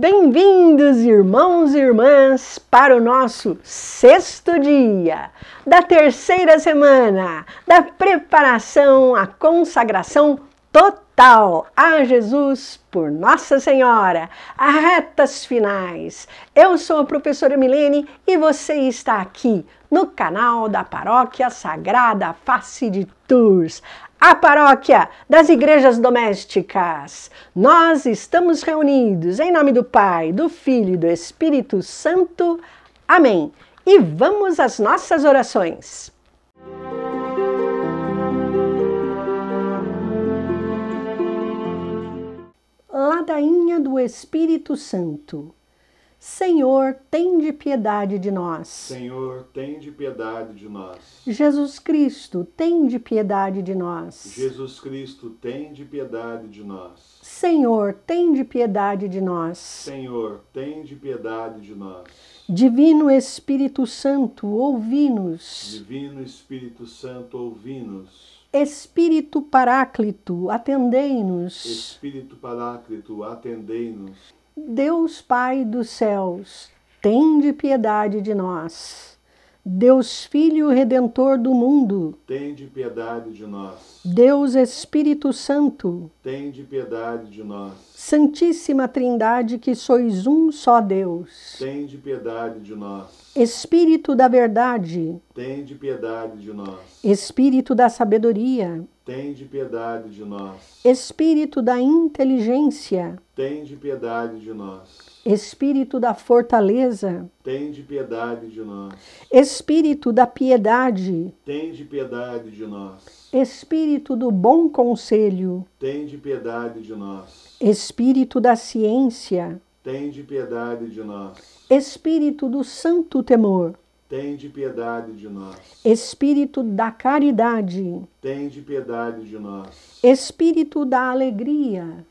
Bem-vindos, irmãos e irmãs, para o nosso sexto dia da terceira semana da preparação à consagração total a Jesus por Nossa Senhora, a retas finais. Eu sou a professora Milene e você está aqui no canal da Paróquia Sagrada Face de Tours a paróquia das igrejas domésticas. Nós estamos reunidos em nome do Pai, do Filho e do Espírito Santo. Amém. E vamos às nossas orações. Ladainha do Espírito Santo. Senhor, tem de piedade de nós. Senhor, tem de piedade de nós. Jesus Cristo, tem de piedade de nós. Jesus Cristo, tem de piedade de nós. Senhor, tem de piedade de nós. Senhor, tem de piedade de nós. Divino Espírito Santo, ouvi-nos. Divino Espírito Santo, ouvi-nos. Espírito Paráclito, atendei-nos. Espírito Paráclito, atendei-nos. Deus Pai dos céus, tende piedade de nós. Deus Filho Redentor do mundo, tende piedade de nós. Deus Espírito Santo, tende piedade de nós. Santíssima Trindade, que sois um só Deus, tende piedade de nós. Espírito da Verdade, tende piedade de nós. Espírito da Sabedoria, tende piedade de nós. Espírito da Inteligência, tende piedade de nós. Espírito da fortaleza, de piedade de nós. Espírito da piedade, de piedade de nós. Espírito do bom conselho, de piedade de nós. Espírito da ciência, de piedade de nós. Espírito do santo temor, de piedade de nós. Espírito da caridade, de piedade de nós. Espírito da alegria,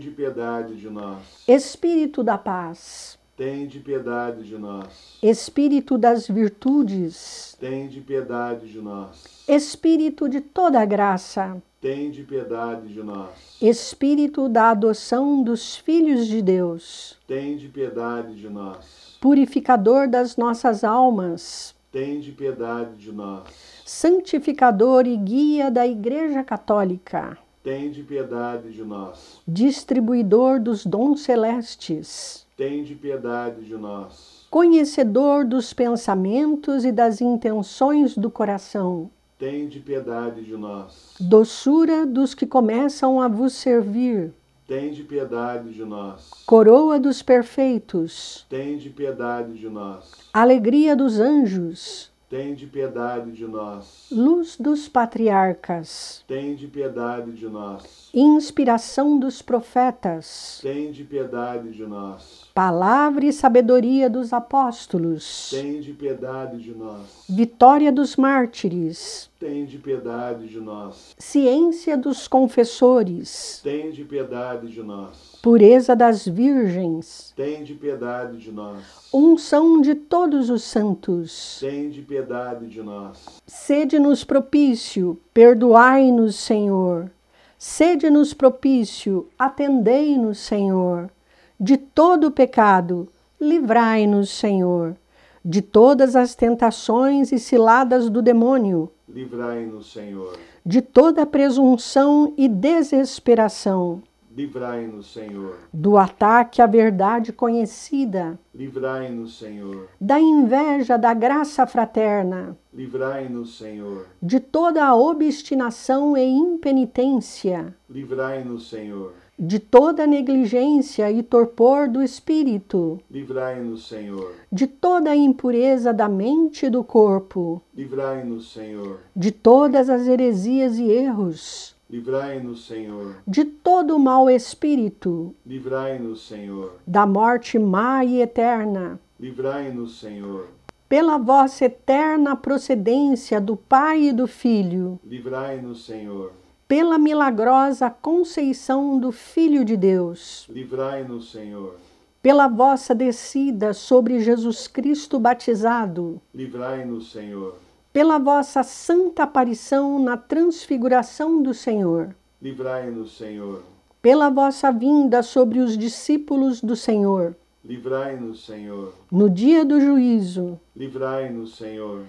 de piedade de nós. Espírito da paz. Tem de piedade de nós. Espírito das virtudes. Tem de piedade de nós. Espírito de toda graça. Tem de piedade de nós. Espírito da adoção dos filhos de Deus. Tem de piedade de nós. Purificador das nossas almas. Tem de piedade de nós. Santificador e guia da Igreja Católica tem de piedade de nós. Distribuidor dos dons celestes. Tem de piedade de nós. Conhecedor dos pensamentos e das intenções do coração. Tem de piedade de nós. Doçura dos que começam a vos servir. Tem de piedade de nós. Coroa dos perfeitos. Tem de piedade de nós. Alegria dos anjos tem de piedade de nós. Luz dos patriarcas. tem de piedade de nós. Inspiração dos profetas. tem de piedade de nós. Palavra e sabedoria dos apóstolos. tem de piedade de nós. Vitória dos mártires. tem de piedade de nós. Ciência dos confessores. tem de piedade de nós pureza das virgens. de piedade de nós. Unção de todos os santos. de piedade de nós. Sede-nos propício, perdoai-nos, Senhor. Sede-nos propício, atendei-nos, Senhor. De todo pecado, livrai-nos, Senhor. De todas as tentações e ciladas do demônio, livrai-nos, Senhor. De toda presunção e desesperação, Livrai-nos, Senhor. Do ataque à verdade conhecida. Livrai-nos, Senhor. Da inveja da graça fraterna. Livrai-nos, Senhor. De toda a obstinação e impenitência. Livrai-nos, Senhor. De toda negligência e torpor do espírito. Livrai-nos, Senhor. De toda impureza da mente e do corpo. Livrai-nos, Senhor. De todas as heresias e erros. Livrai-nos, Senhor, de todo mau espírito. Livrai-nos, Senhor, da morte má e eterna. Livrai-nos, Senhor, pela vossa eterna procedência do Pai e do Filho. Livrai-nos, Senhor, pela milagrosa conceição do Filho de Deus. Livrai-nos, Senhor, pela vossa descida sobre Jesus Cristo batizado. Livrai-nos, Senhor pela vossa santa aparição na transfiguração do Senhor. Livrai-nos, Senhor. Pela vossa vinda sobre os discípulos do Senhor. Livrai-nos, Senhor. No dia do juízo. Livrai-nos, Senhor.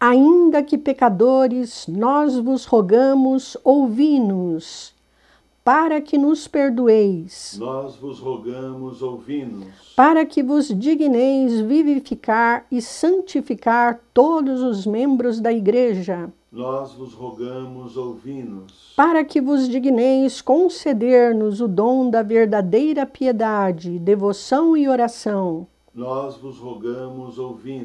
Ainda que pecadores, nós vos rogamos, ouvi-nos para que nos perdoeis. Nós vos rogamos, ouvi Para que vos digneis vivificar e santificar todos os membros da Igreja. Nós vos rogamos, ouvi Para que vos digneis conceder-nos o dom da verdadeira piedade, devoção e oração. Nós vos rogamos, ouvi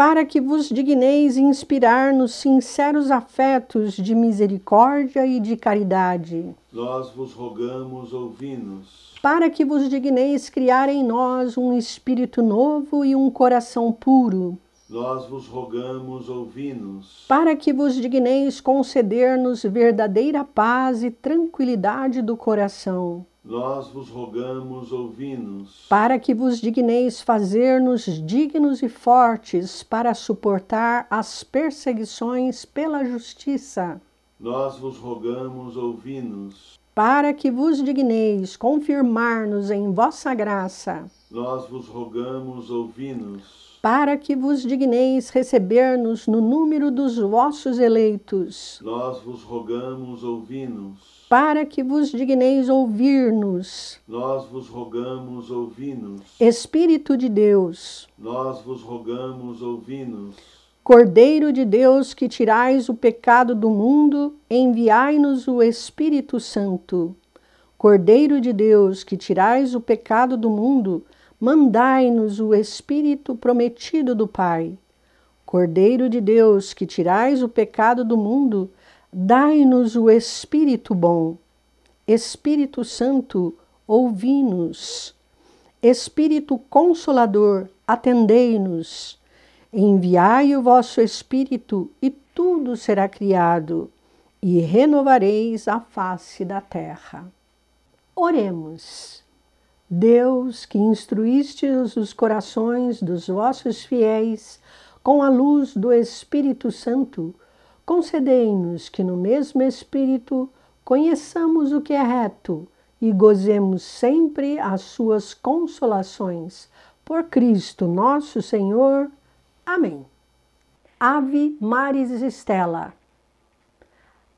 para que vos digneis inspirar nos sinceros afetos de misericórdia e de caridade. Nós vos rogamos, ouvi-nos. Para que vos digneis criar em nós um espírito novo e um coração puro. Nós vos rogamos, ouvi-nos. Para que vos digneis conceder-nos verdadeira paz e tranquilidade do coração nós vos rogamos, ouvi-nos. Para que vos digneis fazer-nos dignos e fortes para suportar as perseguições pela justiça. Nós vos rogamos, ouvi-nos. Para que vos digneis confirmar-nos em vossa graça. Nós vos rogamos, ouvi-nos. Para que vos digneis receber-nos no número dos vossos eleitos. Nós vos rogamos, ouvi-nos para que vos digneis ouvir-nos. Nós vos rogamos, ouvi-nos. Espírito de Deus. Nós vos rogamos, ouvi-nos. Cordeiro de Deus, que tirais o pecado do mundo, enviai-nos o Espírito Santo. Cordeiro de Deus, que tirais o pecado do mundo, mandai-nos o Espírito prometido do Pai. Cordeiro de Deus, que tirais o pecado do mundo, Dai-nos o Espírito bom. Espírito Santo, ouvi-nos. Espírito Consolador, atendei-nos. Enviai o vosso Espírito e tudo será criado, e renovareis a face da terra. Oremos. Deus, que instruíste os corações dos vossos fiéis com a luz do Espírito Santo, concedei-nos que no mesmo Espírito conheçamos o que é reto e gozemos sempre as suas consolações. Por Cristo nosso Senhor. Amém. Ave Maris Estela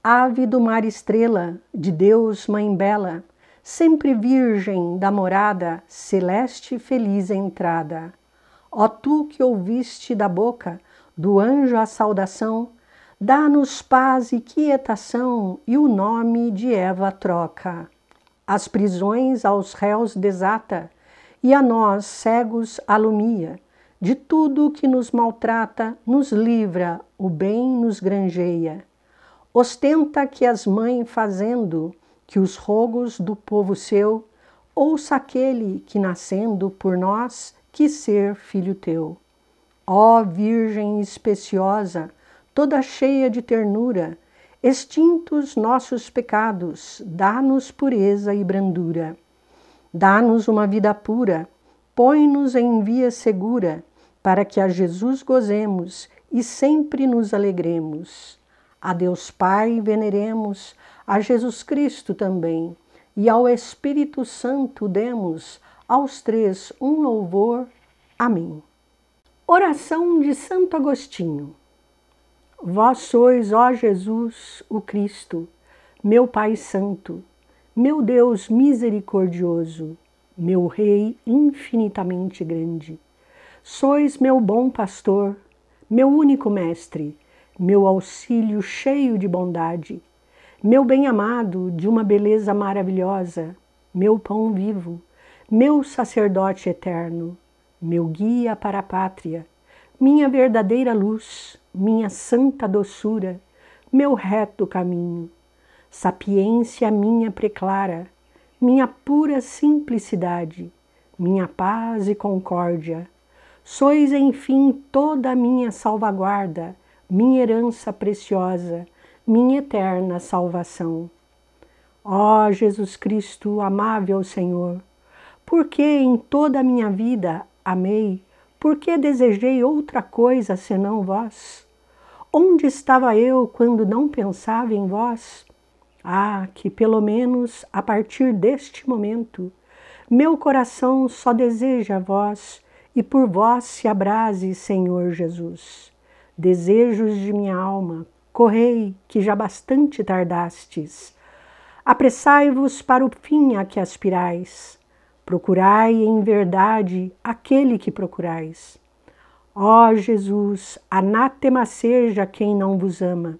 Ave do mar estrela, de Deus Mãe Bela, sempre virgem da morada, celeste feliz entrada. Ó tu que ouviste da boca do anjo a saudação, Dá-nos paz e quietação, e o nome de Eva troca. As prisões aos réus desata, e a nós, cegos, alumia. De tudo que nos maltrata, nos livra, o bem nos granjeia. Ostenta que as mães fazendo, que os rogos do povo seu, ouça aquele que nascendo por nós, quis ser filho teu. Ó Virgem especiosa, toda cheia de ternura, extintos nossos pecados, dá-nos pureza e brandura. Dá-nos uma vida pura, põe-nos em via segura, para que a Jesus gozemos e sempre nos alegremos. A Deus Pai veneremos, a Jesus Cristo também, e ao Espírito Santo demos aos três um louvor. Amém. Oração de Santo Agostinho. Vós sois, ó Jesus, o Cristo, meu Pai Santo, meu Deus misericordioso, meu Rei infinitamente grande. Sois meu bom pastor, meu único mestre, meu auxílio cheio de bondade, meu bem-amado de uma beleza maravilhosa, meu pão vivo, meu sacerdote eterno, meu guia para a pátria, minha verdadeira luz minha santa doçura, meu reto caminho. Sapiência minha preclara, minha pura simplicidade, minha paz e concórdia. Sois, enfim, toda a minha salvaguarda, minha herança preciosa, minha eterna salvação. Ó Jesus Cristo, amável Senhor, porque em toda a minha vida amei porque desejei outra coisa senão vós? Onde estava eu quando não pensava em vós? Ah, que pelo menos a partir deste momento, meu coração só deseja vós e por vós se abrase, Senhor Jesus. Desejos de minha alma, correi, que já bastante tardastes. Apressai-vos para o fim a que aspirais. Procurai em verdade aquele que procurais. Ó Jesus, anátema seja quem não vos ama.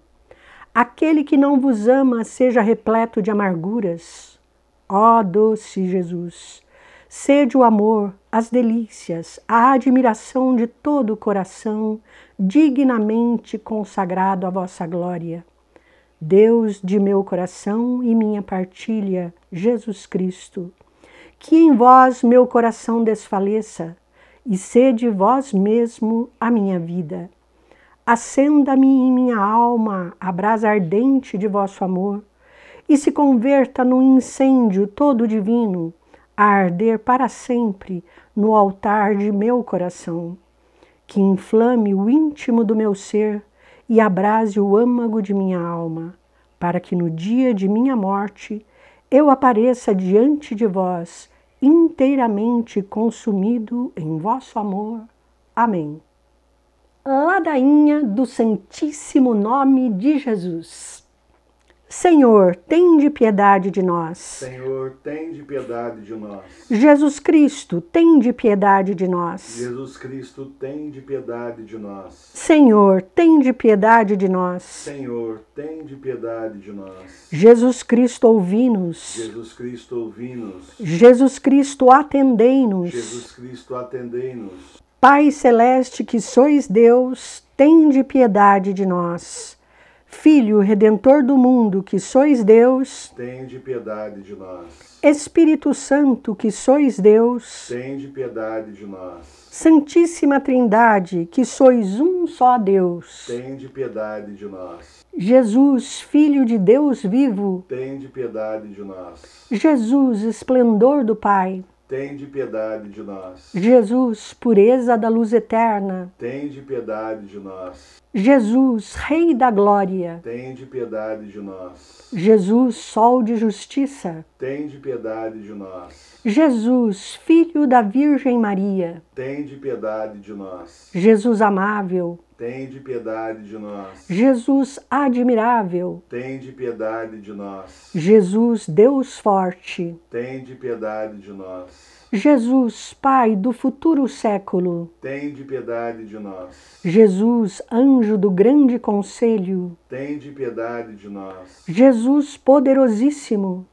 Aquele que não vos ama seja repleto de amarguras. Ó doce Jesus, sede o amor, as delícias, a admiração de todo o coração, dignamente consagrado à vossa glória. Deus de meu coração e minha partilha, Jesus Cristo que em vós meu coração desfaleça, e sede vós mesmo a minha vida. Acenda-me em minha alma a brasa ardente de vosso amor, e se converta num incêndio todo divino, a arder para sempre no altar de meu coração. Que inflame o íntimo do meu ser e abrase o âmago de minha alma, para que no dia de minha morte eu apareça diante de vós inteiramente consumido em vosso amor. Amém. Ladainha do Santíssimo Nome de Jesus. Senhor, tem de piedade de nós. Senhor, tem de piedade de nós. Jesus Cristo, tem de piedade de nós. Jesus Cristo, tem de piedade de nós. Senhor, tem de piedade de nós. Senhor, tem de piedade de nós. Jesus Cristo, ouvi-nos. Jesus Cristo, ouvi-nos. Jesus Cristo, atendei-nos. Jesus Cristo, atendei-nos. Pai celeste que sois Deus, tem de piedade de nós. Filho redentor do mundo, que sois Deus, tende piedade de nós. Espírito Santo, que sois Deus, tende piedade de nós. Santíssima Trindade, que sois um só Deus, tende piedade de nós. Jesus, Filho de Deus vivo, tende piedade de nós. Jesus, esplendor do Pai, de piedade de nós. Jesus, pureza da luz eterna. Tem de piedade de nós. Jesus, Rei da glória. Tem de piedade de nós. Jesus, Sol de justiça. Tem de piedade de nós. Jesus, Filho da Virgem Maria. Tem de piedade de nós. Jesus amável de piedade de nós. Jesus admirável. Tem de piedade de nós. Jesus Deus forte. Tem de piedade de nós. Jesus Pai do futuro século. Tem de piedade de nós. Jesus anjo do grande conselho. Tem de piedade de nós. Jesus poderosíssimo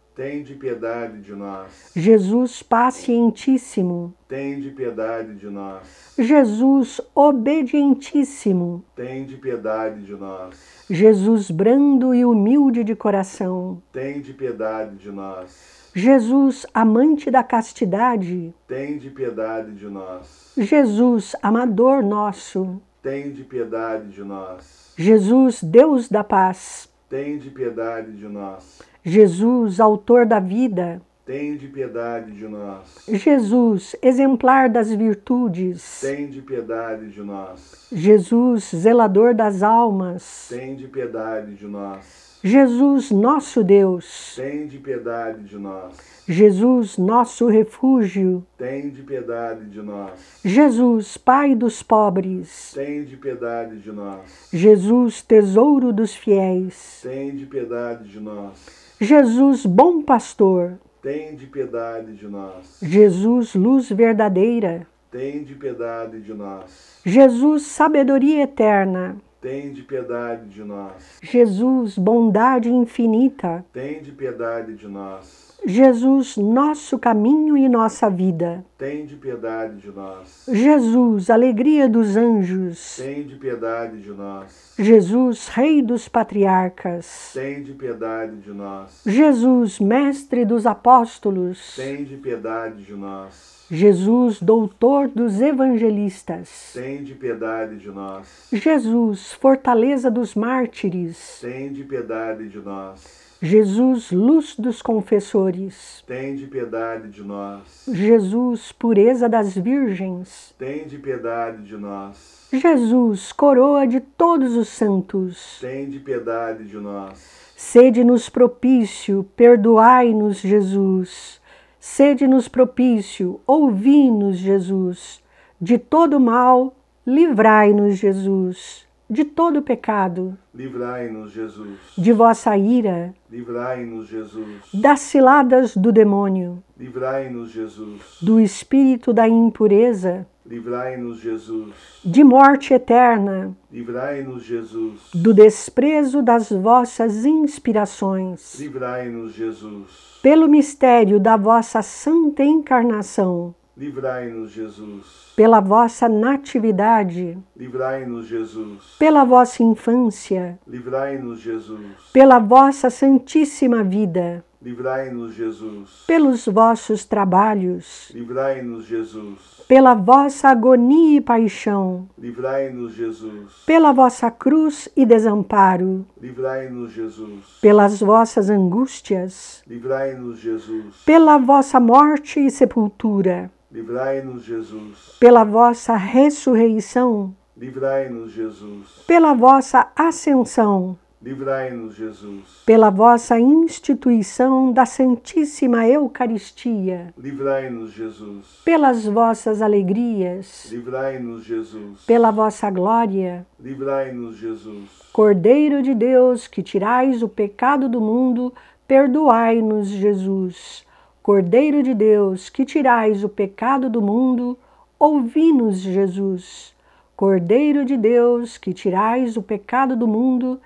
de piedade de nós. Jesus pacientíssimo. de piedade de nós. Jesus obedientíssimo. de piedade de nós. Jesus brando e humilde de coração. de piedade de nós. Jesus, amante da castidade. de piedade de nós. Jesus, amador nosso. de piedade de nós. Jesus, Deus da paz. de piedade de nós. Jesus, autor da vida, Tende piedade de nós. Jesus, exemplar das virtudes. Tende piedade de nós. Jesus, zelador das almas. Tende piedade de nós. Jesus, nosso Deus. Tende piedade de nós. Jesus, nosso refúgio. Tende piedade de nós. Jesus, Pai dos pobres. Tende piedade de nós. Jesus, tesouro dos fiéis. Tende piedade de nós. Jesus, bom pastor, Tem de piedade de nós. Jesus, luz verdadeira, Tem de piedade de nós. Jesus, sabedoria eterna, Tem de piedade de nós. Jesus, bondade infinita, Tem de piedade de nós. Jesus, nosso caminho e nossa vida. Tem de piedade de nós. Jesus, alegria dos anjos. Tem de piedade de nós. Jesus, rei dos patriarcas. Tem de piedade de nós. Jesus, mestre dos apóstolos. Tem de piedade de nós. Jesus, doutor dos evangelistas. Tem de piedade de nós. Jesus, fortaleza dos mártires. Tem de piedade de nós. Jesus, luz dos confessores, tende piedade de nós. Jesus, pureza das virgens, tende piedade de nós. Jesus, coroa de todos os santos, tende piedade de nós. Sede-nos propício, perdoai-nos, Jesus. Sede-nos propício, ouvi-nos, Jesus. De todo mal, livrai-nos, Jesus de todo pecado. Livrai-nos, Jesus. De vossa ira. Livrai-nos, Jesus. Das ciladas do demônio. Livrai-nos, Jesus. Do espírito da impureza. Livrai-nos, Jesus. De morte eterna. Livrai-nos, Jesus. Do desprezo das vossas inspirações. Livrai-nos, Jesus. Pelo mistério da vossa santa encarnação. Livrai-nos, Jesus. Pela vossa natividade. Livrai-nos, Jesus. Pela vossa infância. Livrai-nos, Jesus. Pela vossa santíssima vida. Livrai-nos, Jesus. Pelos vossos trabalhos. Livrai-nos, Jesus. Pela vossa agonia e paixão. Livrai-nos, Jesus. Pela vossa cruz e desamparo. Livrai-nos, Jesus. Pelas vossas angústias. Livrai-nos, Jesus. Pela vossa morte e sepultura. Livrai-nos, Jesus. Pela vossa ressurreição. Livrai-nos, Jesus. Pela vossa ascensão. Livrai-nos, Jesus. Pela vossa instituição da Santíssima Eucaristia. Livrai-nos, Jesus. Pelas vossas alegrias. Livrai-nos, Jesus. Pela vossa glória. Livrai-nos, Jesus. Cordeiro de Deus, que tirais o pecado do mundo, perdoai-nos, Jesus. Cordeiro de Deus, que tirais o pecado do mundo, ouvi-nos, Jesus. Cordeiro de Deus, que tirais o pecado do mundo,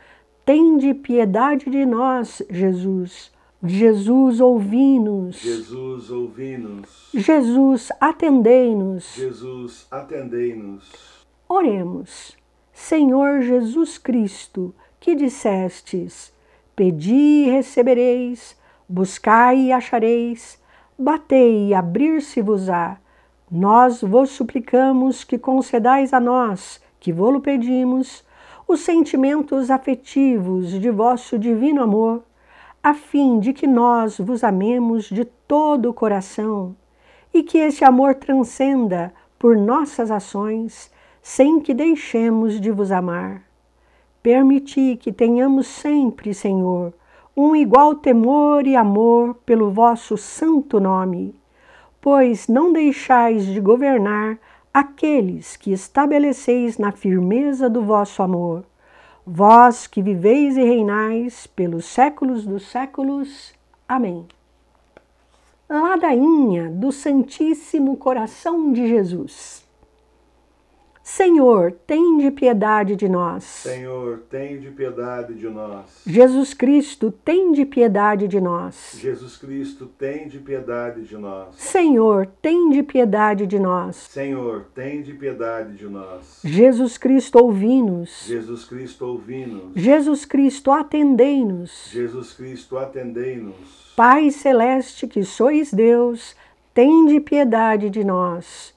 tende piedade de nós, Jesus. Jesus, ouvi-nos. Jesus, ouvi-nos. Jesus, atendei-nos. Jesus, atendei-nos. Oremos. Senhor Jesus Cristo, que dissestes: Pedi e recebereis Buscai e achareis, batei e abrir-se-vos-á. Nós vos suplicamos que concedais a nós, que vô-lo pedimos, os sentimentos afetivos de vosso divino amor, a fim de que nós vos amemos de todo o coração e que esse amor transcenda por nossas ações, sem que deixemos de vos amar. Permiti que tenhamos sempre, Senhor, um igual temor e amor pelo vosso santo nome, pois não deixais de governar aqueles que estabeleceis na firmeza do vosso amor, vós que viveis e reinais pelos séculos dos séculos. Amém. Ladainha do Santíssimo Coração de Jesus. Senhor, tem de piedade de nós. Senhor, tem de piedade de nós. Jesus Cristo, tem de piedade de nós. Jesus Cristo, tem de piedade de nós. Senhor, tem de piedade de nós. Senhor, tem de piedade de nós. Jesus Cristo, ouvi-nos. Jesus Cristo, ouvi-nos. Jesus Cristo, atendei-nos. Jesus Cristo, atendei-nos. Pai celeste que sois Deus, tem de piedade de nós.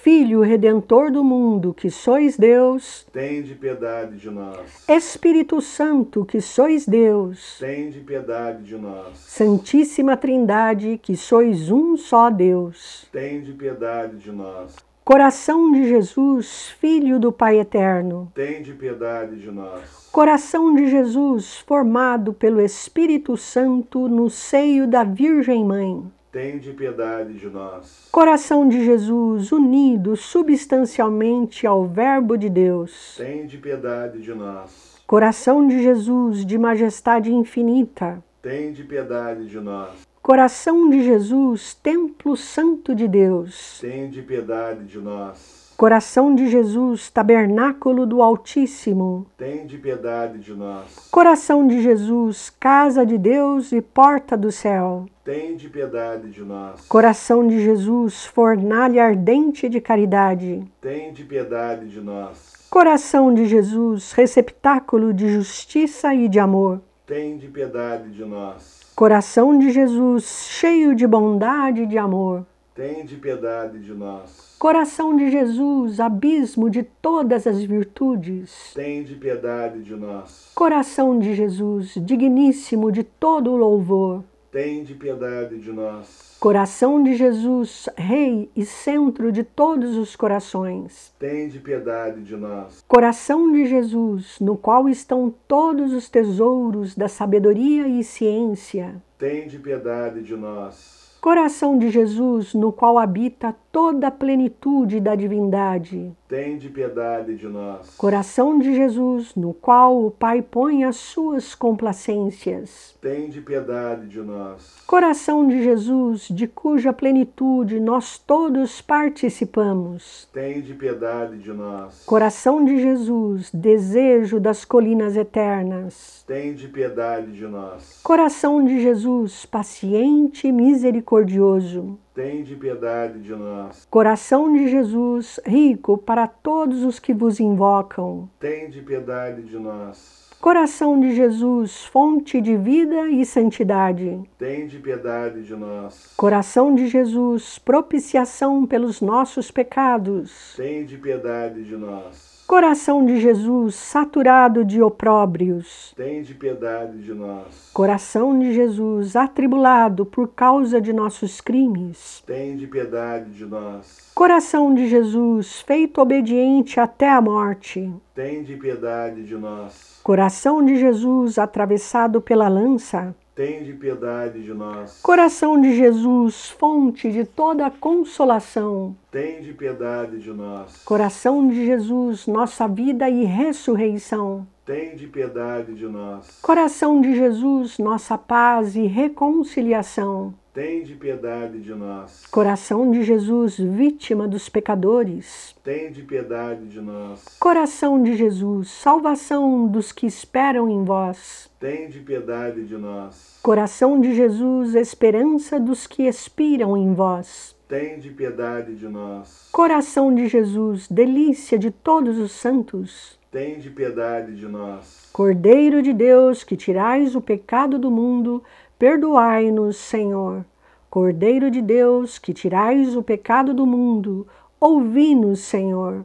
Filho redentor do mundo, que sois Deus, tende piedade de nós. Espírito Santo, que sois Deus, tende piedade de nós. Santíssima Trindade, que sois um só Deus, tende piedade de nós. Coração de Jesus, Filho do Pai Eterno, tende piedade de nós. Coração de Jesus, formado pelo Espírito Santo no seio da Virgem Mãe, Tende piedade de nós. Coração de Jesus, unido substancialmente ao Verbo de Deus. Tende piedade de nós. Coração de Jesus, de majestade infinita. Tende piedade de nós. Coração de Jesus, templo santo de Deus. Tende piedade de nós. Coração de Jesus, tabernáculo do Altíssimo, Tem de piedade de nós. Coração de Jesus, casa de Deus e porta do céu, Tem de piedade de nós. Coração de Jesus, fornalha ardente de caridade, Tem de piedade de nós. Coração de Jesus, receptáculo de justiça e de amor, Tem de piedade de nós. Coração de Jesus, cheio de bondade e de amor, Tende piedade de nós. Coração de Jesus, abismo de todas as virtudes. Tende piedade de nós. Coração de Jesus, digníssimo de todo o louvor. Tende piedade de nós. Coração de Jesus, Rei e centro de todos os corações. Tende piedade de nós. Coração de Jesus, no qual estão todos os tesouros da sabedoria e ciência. Tende piedade de nós coração de Jesus, no qual habita toda a plenitude da divindade, Tende piedade de nós. Coração de Jesus, no qual o Pai põe as suas complacências. Tende piedade de nós. Coração de Jesus, de cuja plenitude nós todos participamos. Tende piedade de nós. Coração de Jesus, desejo das colinas eternas. Tende piedade de nós. Coração de Jesus, paciente e misericordioso. Tende piedade de nós. Coração de Jesus, rico para todos os que vos invocam. Tende piedade de nós. Coração de Jesus, fonte de vida e santidade. Tende piedade de nós. Coração de Jesus, propiciação pelos nossos pecados. Tende piedade de nós. Coração de Jesus, saturado de opróbrios, tende piedade de nós. Coração de Jesus, atribulado por causa de nossos crimes, tende piedade de nós. Coração de Jesus, feito obediente até a morte, tende piedade de nós. Coração de Jesus, atravessado pela lança, Tende piedade de nós. Coração de Jesus, fonte de toda consolação. Tende piedade de nós. Coração de Jesus, nossa vida e ressurreição. Tende piedade de nós. Coração de Jesus, nossa paz e reconciliação. Tende piedade de nós. Coração de Jesus, vítima dos pecadores. Tende piedade de nós. Coração de Jesus, salvação dos que esperam em vós. Tende piedade de nós. Coração de Jesus, esperança dos que expiram em vós. Tende piedade de nós. Coração de Jesus, delícia de todos os santos. Tende piedade de nós. Cordeiro de Deus, que tirais o pecado do mundo, Perdoai-nos, Senhor. Cordeiro de Deus, que tirais o pecado do mundo, ouvi-nos, Senhor.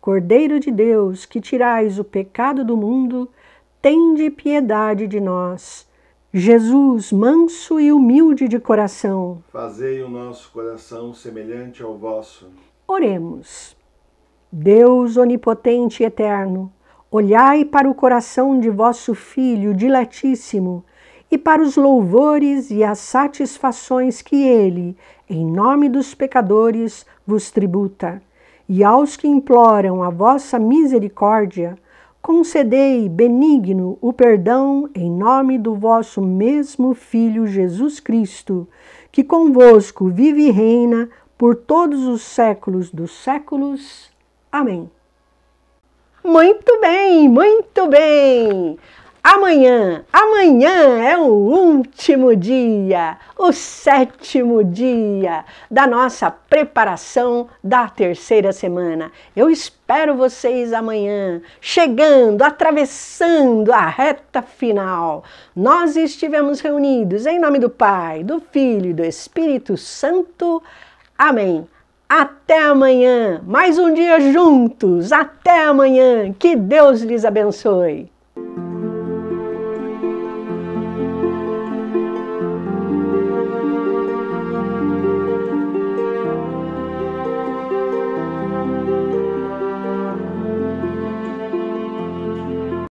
Cordeiro de Deus, que tirais o pecado do mundo, tende piedade de nós. Jesus, manso e humilde de coração, fazei o nosso coração semelhante ao vosso. Oremos. Deus onipotente e eterno, olhai para o coração de vosso Filho dilatíssimo e para os louvores e as satisfações que Ele, em nome dos pecadores, vos tributa. E aos que imploram a vossa misericórdia, concedei benigno o perdão em nome do vosso mesmo Filho Jesus Cristo, que convosco vive e reina por todos os séculos dos séculos. Amém. Muito bem, muito bem! Amanhã, amanhã é o último dia, o sétimo dia da nossa preparação da terceira semana. Eu espero vocês amanhã, chegando, atravessando a reta final. Nós estivemos reunidos em nome do Pai, do Filho e do Espírito Santo. Amém. Até amanhã, mais um dia juntos. Até amanhã. Que Deus lhes abençoe.